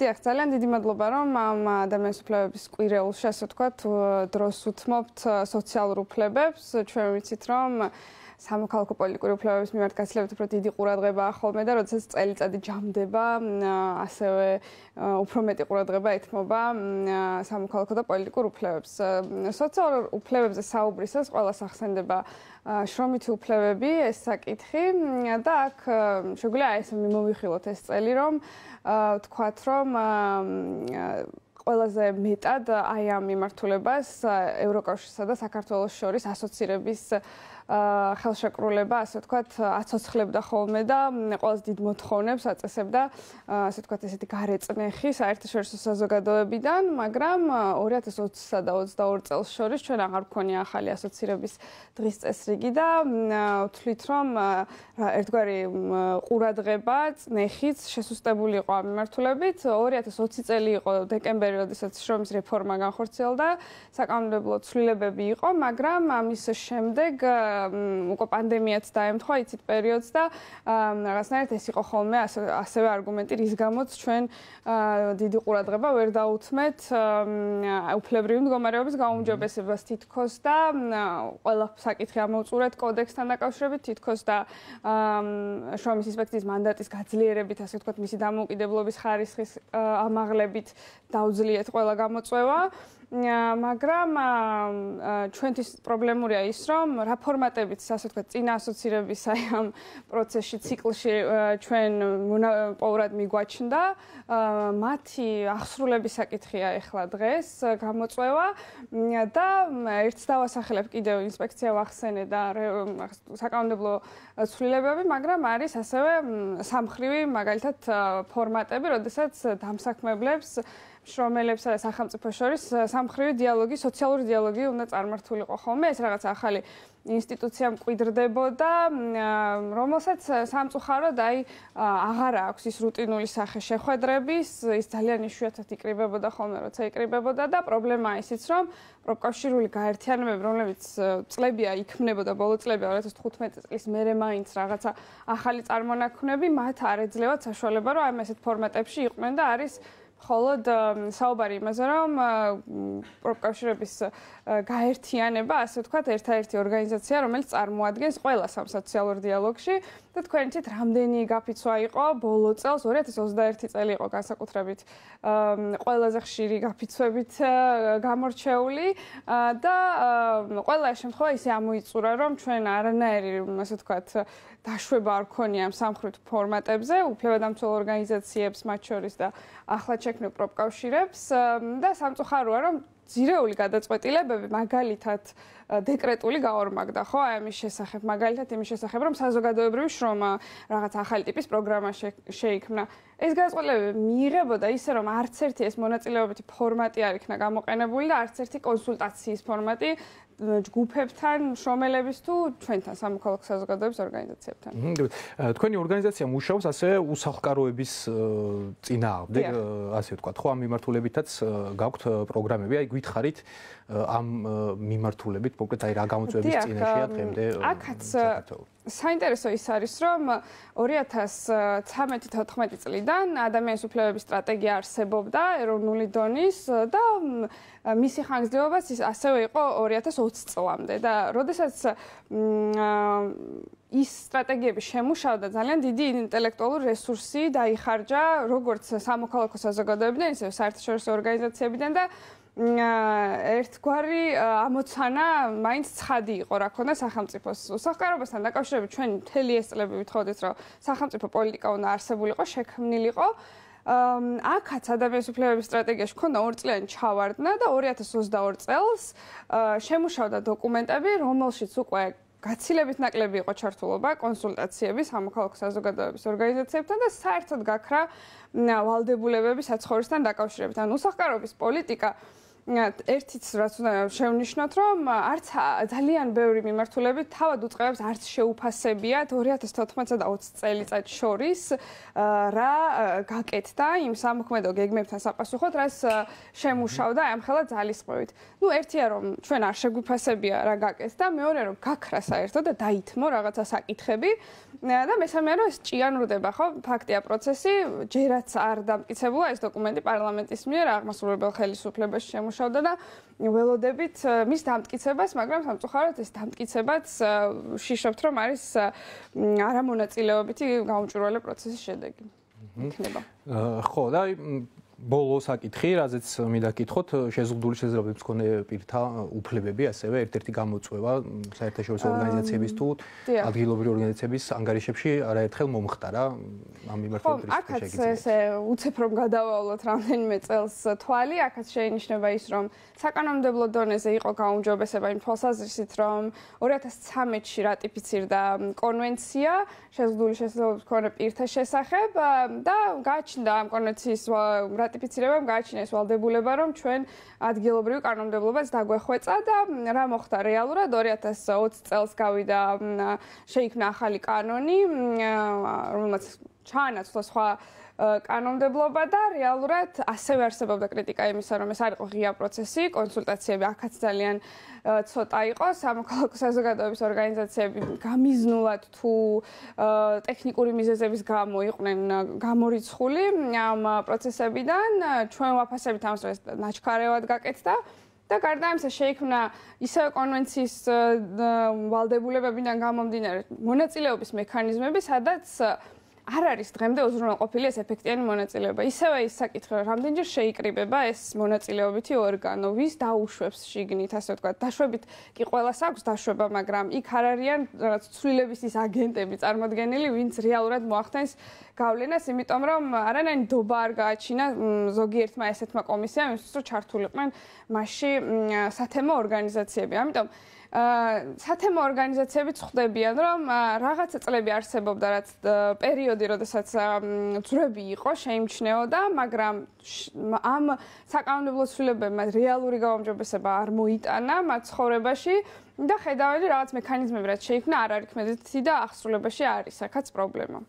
დიახ, ძალიან დიდი მადლობა, რომ ამ ადამიანის უფლებების კვირეულში, ასე თქვა, დროს უთმობთ სოციალურ უფლებებს. ჩვენ ვიცით, რომ სამოქალაქო პოლიტიკური უფლებების მიმართ გაცილებით უფრო დიდი ყურადღება ახოლმე და როდესაც წელიწადი ჯამდება, ასევე უფრო მეტი ყურადღება ეთმობა სამოქალაქო და პოლიტიკურ უფლებებს. სოციალურ უფლებებზე საუბრისას ყოველას ახსენდება შრომითი უფლებები ეს საკითხი და აქ შეგვიძლია ესე მიმოვიხილოთ ეს წელი რომ თქვათ რომ ყველაზე მეტად აი ამ მიმართულებას ევროკავშირსა და საქართველოს შორის ასოცირების ხელშეკრულება, ასე ვთქვათ, აცოცხლებდა ხოლმე და ყველას დიდ მოთხოვნებს აწესებდა, ასე ვთქვათ, ესეთი გარეწნეხი საერთაშორისო საზოგადოებიდან, მაგრამ 2020-სა და 22 წელს შორის ჩვენ აღარ გვქონია ახალი ასოცირების დღის წესრიგი და ვთვლით, რომ ერთგვარი ყურადღება წნეხიც შესუსტებული იყო ამ მიმართულებით. 2020 წელი იყო დეკემბერი, როდესაც შრომის რეფორმა განხორციელდა, საკანონმდებლო ცვლილებები იყო, მაგრამ ამის შემდეგ უკვე პანდემიაც დაემთხვა იცით პერიოდს და რაღაცნაირად ეს იყო ხოლმე ასევე არგუმენტი რის გამოც ჩვენ დიდი ყურადღება ვერ დაუთმეთ უფლებრივი მდგომარეობის გაუმჯობესებას თითქოს და ყველა საკითხი ამოვწურეთ კოდექსთან დაკავშირებით თითქოს და შრომის ინსპექციის მანდატის გაძლიერებით ასე ვთქვათ მისი დამოუკიდებლობის ხარისხის ამაღლებით დაუძლიეთ ყველა გამოწვევა მაგრამ ჩვენთვის პრობლემურია ის, რომ რა ფორმატებით, ასე ვთქვათ, წინა ასოცირებისა ამ პროცესში, ციკლში ჩვენ პოვრად მიგვაჩნდა, მათი ახსრულების საკითხია ახლა დღეს გამოწვევა და ერთს დავასახელებ კიდევ ინსპექცია ვახსენე და საკანონმდებლო ცვლილებები, მაგრამ არის ასევე სამხრივი მაგალითად ფორმატები, როდესაც დამსაქმებლებს შრომელებსა და სახელმწიფო შორის სამხრივი დიალოგი, სოციალური დიალოგი უნდა წარმართულიყო ხოლმე, ეს რაღაც ახალი ინსტიტუცია მკვიდრდებოდა, რომელსაც სამწუხარო და აი აღარ აქვს ის რუტინული სახე შეხვედრების, ის ძალიან იშვიათად იკრიბებოდა ხოლმე, როცა იკრიბებოდა და პრობლემაა ისიც, რომ პროკავშირული გაერთიანებები, რომლებიც წლებია იქმნებოდა, ბოლო წლებია 2015 წლის მერე მაინც რაღაცა ახალი წარმონაქმნები, მათ არ ეძლევა საშუალება, რომ აი ამ ესეთ ფორმატებში იყვნენ და არის холод საუბარი იმაზე რომ პროფკავშირების გაერთიანება ასე ვთქვათ ერთ-ერთი ორგანიზაცია რომელიც წარმოადგენს ყველა სამ სოციალურ დიალოგში და თქვენთვის რამდენი გაფიცვა იყო ბოლო წელს 2021 წელი იყო განსაკუთრებით ყველაზე ხშირი გაფიცვებით გამორჩეული და ყველა შემთხვევაში ამოიწურა რომ ჩვენ არანაირი ასე ვთქვათ დაშვება არ ქონია ამ სამხრეთ ფორმატებზე უფლებამოსილ ორგანიზაციებს მათ შორის და ახლა ჩეკნო პროპკავშირებს და სამწუხაროა რომ ძირეული გადაწყვეტილებები მაგალითად დეკრეტული გაორმაგდა ხო აი ამის შესახებ მაგალითად იმის შესახებ რომ საზოგადოებრივი შრომა რაღაც ახალი ტიპის პროგრამა შეიქმნა ეს გადაწყვეტილებები მიიღებოდა ისე რომ არც ერთი ეს მონაწილეობითი ფორმატი არ იქნა გამოყენებული და არც ერთი კონსულტაციის ფორმატი ჯგუფებთან, შრომელების თუ ჩვენთან სამოქალაქო საზოგადოების ორგანიზაციებთან. თქვენი ორგანიზაცია მუშაობს ასე უსახლკაროების წინააღმდეგ, ასე ვთქვა, ხო ამ მიმართულებითაც გაქვთ პროგრამები, აი გვითხარით ამ მიმართულებით, მოკლედ აი რა გამოწვევის წინაშეა დღემდე საქართველოს საინტერესო ის არის, რომ 2013-14 წლიდან ადამიანის უფლებების სტრატეგია არსებობდა ეროვნული დონის და მისი ხანგრძლივობაც ის ასევე იყო 2020 წლამდე და როდესაც ის სტრატეგიები შემუშავდა ძალიან დიდი ინტელექტუალური რესურსი დაიხარჯა როგორც სამოქალაქო საზოგადოებიდან, ისე საერთაშორისო ორგანიზაციებიდან და ერთგვარი ამოცანა მაინც ცხადი იყო რა ქონდა სახელმწიფოს უსახკარობასთან დაკავშირებით ჩვენ მთელი ეს წლები ვითხოვდით რომ სახელმწიფო პოლიტიკა უნდა არსებულიყო შექმნილიყო აქაც ადამიანის უფლებების სტრატეგიაში ქონდა ორწლიანი ჩავარდნა და 2022 წელს შემუშავდა დოკუმენტები რომელშიც უკვე გაცილებით ნაკლები იყო ჩართულობა კონსულტაციები სამოქალაქო საზოგადოების ორგანიზაციებთან და საერთოდ გაქრა ვალდებულებები საცხოვრისთან დაკავშირებით. ანუ უსახკარობის პოლიტიკა აა ერთიც რაც უნდა შევნიშნოთ, რომ არც ძალიან ბევრი მიმართულები თავად უწყებს არც შეუფასებიათ 2014 და 20 წელიწადში შორის რა გაკეთდა იმ სამოქმედო გეგმებთან საპასუხოდ, რაც შემუშავდა ამ ხელა ძალისხმევით. ну ერთია რომ ჩვენ არ შეგვიფასებია რა გაკეთდა, მეორე რომ გაქრა საერთოდ და დაითმო რაღაცა საკითხები და მესამე რომ ეს ჭიანურდება ხო ფაქტია პროცესი ჯერაც არ დამტკიცებულა ეს დოკუმენტი პარლამენტის მიერ აღმასრულებელ ხელისუფლებაში შემოშავდა და ველოდებით მის დამტკიცებას მაგრამ სამწუხაროდ ეს დამტკიცებაც შეშობთ რომ არის არამონაწილეობითი გამოჭრილი პროცესის შედეგი იქნება ხო და ბოლო საკითხი, რაზეც მიდაკითხოთ, შეზღუდული შეზღუდული მქონე პირთა უფლებები, ასევე ერთ-ერთი გამოწვევა საერთაშორისო ორგანიზაციების თუ ადგილობრივი ორგანიზაციების ანგარიშებში არაერთხელ მომხდარა ამ მიმართულებით შეგიძლიათ. ხო, აქაც ესე უცეფრომ გადავავლოთ რამდენიმე წელს თვალი, აქაც შეინიშნება ის, რომ საკანონმდებლო დონეზე იყო გაუმჯობესება იმ თვალსაზრისით, რომ 2013-ში რატიფიცირდა კონვენცია შეზღუდული შეზღუდული მქონე პირთა შესახებ და გაჩნდა ამ კონვენციის რა რატიფიცირებამ გააჩინეს ვალდებულება, რომ ჩვენ ადგილობრივი კანონმდებლობაც დაგვეხვეწა და რა მოხდა რეალურად 2020 წელს გავიდა შეიქმნა ახალი კანონი, რომელიც ჩაანაცვლა სხვა კანონმდებლობა და რეალურად ასევე არსებობდა კრიტიკა იმისა, რომ ეს არ იყო ღია პროცესი, კონსულტაციები ახაც ძალიან ცოტა იყო სამოქალაქო საზოგადოების ორგანიზაციები გამიზნულად თუ ტექნიკური მიზეზების გამო იყვნენ გამორიცხული ამ პროცესებიდან ჩვენ ვაფასებთ ამას რომ ეს ნაჩქარევად გაკეთდა და გარდა ამისა შეიქმნა ისევე კონვენციის ვალდებულებებიდან გამომდინარე მონაწილეობის მექანიზმები სადაც არ არის დღემდე უზრუნველყოფილი ეს ეფექტიანი მონაწილეობა. ისევე ის საკითხი, რომ რამდენჯერ შეიკრიბება ეს მონაწილეობითი ორგანო, ვის დაუშვებს შიგნით, ასე ვთქვათ. დაშვებით კი ყოველას აქვს დაშვება, მაგრამ იქ არ არიან რაღაც ცვლილების ის აგენტები წარმოადგენელი, ვინც რეალურად მოახდენს გავლენას, იმიტომ რომ არანაირი დობა არ გააჩინა ზოგიერთმა ესეთმა კომისიამ, ისე რომ ჩართულიყვნენ მასში სათემო ორგანიზაციები. ამიტომ სათემო ორგანიზაციები ხვდებიან, რომ რაღაცა წლები არსებობდა რაც პერიოდი, როდესაც ძრები იყო, შეიმჩნეოდა, მაგრამ ამ საკანონმდებლო ცვლილებებმა რეალური გამოჯობესება არ მოიტანა მათ ცხოვრებაში და ხედავენ რაღაც მექანიზმები რაც შეიქმნა არ არის ქმედითი და აღსრულებაში არის რაღაც პრობლემა.